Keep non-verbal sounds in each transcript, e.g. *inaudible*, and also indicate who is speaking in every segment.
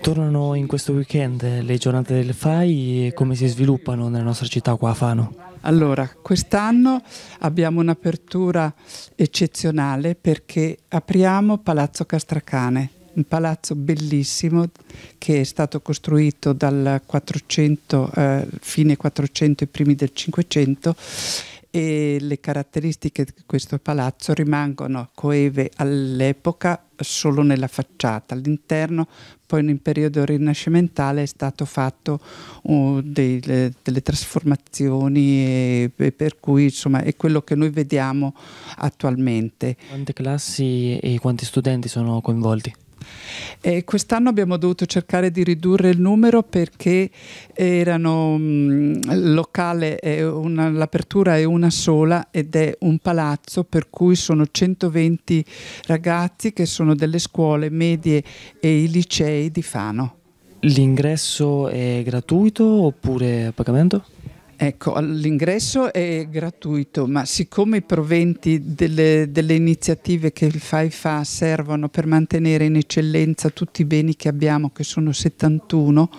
Speaker 1: Tornano in questo weekend le giornate del FAI e come si sviluppano nella nostra città qua a Fano? Allora, quest'anno abbiamo un'apertura eccezionale perché apriamo Palazzo Castracane, un palazzo bellissimo che è stato costruito dal 400, eh, fine 400 e primi del 500 e le caratteristiche di questo palazzo rimangono coeve all'epoca solo nella facciata. All'interno poi in periodo rinascimentale è stato fatto uh, delle, delle, trasformazioni e, e, per cui insomma è quello che noi vediamo attualmente. Quante classi e quanti studenti sono coinvolti? Eh, quest'anno abbiamo dovuto cercare di ridurre il numero perché erano mh, mm, locale, l'apertura è una sola ed è un palazzo per cui sono 120 ragazzi che sono delle scuole medie e i licei di Fano. L'ingresso è gratuito oppure a pagamento? Ecco, l'ingresso è gratuito, ma siccome i proventi delle, delle, iniziative che il FAI fa servono per mantenere in eccellenza tutti i beni che abbiamo, che sono 71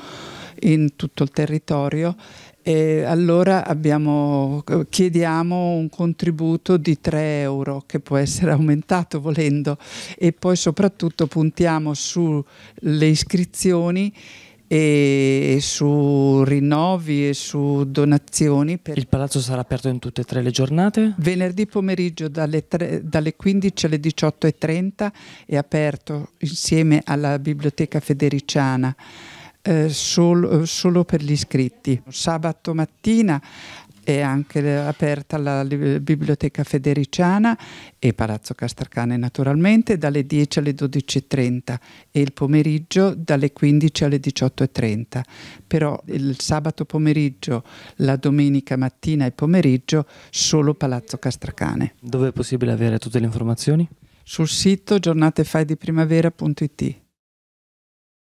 Speaker 1: in tutto il territorio, eh, allora abbiamo, chiediamo un contributo di 3 euro che può essere *laughs* aumentato volendo e poi soprattutto puntiamo sulle iscrizioni e, e su rinnovi e su donazioni. Il palazzo sarà aperto in tutte e tre le giornate? Venerdì pomeriggio dalle, tre, dalle 15 alle 18.30 è aperto insieme alla Biblioteca Federiciana. Eh, solo, solo, per gli iscritti. Sabato mattina è anche aperta la Biblioteca Federiciana e Palazzo Castracane naturalmente dalle 10 alle 12.30 e il pomeriggio dalle 15 alle 18.30. Però il sabato pomeriggio, la domenica mattina e pomeriggio solo Palazzo Castracane. Dove è possibile avere tutte le informazioni? Sul sito giornatefaidiprimavera.it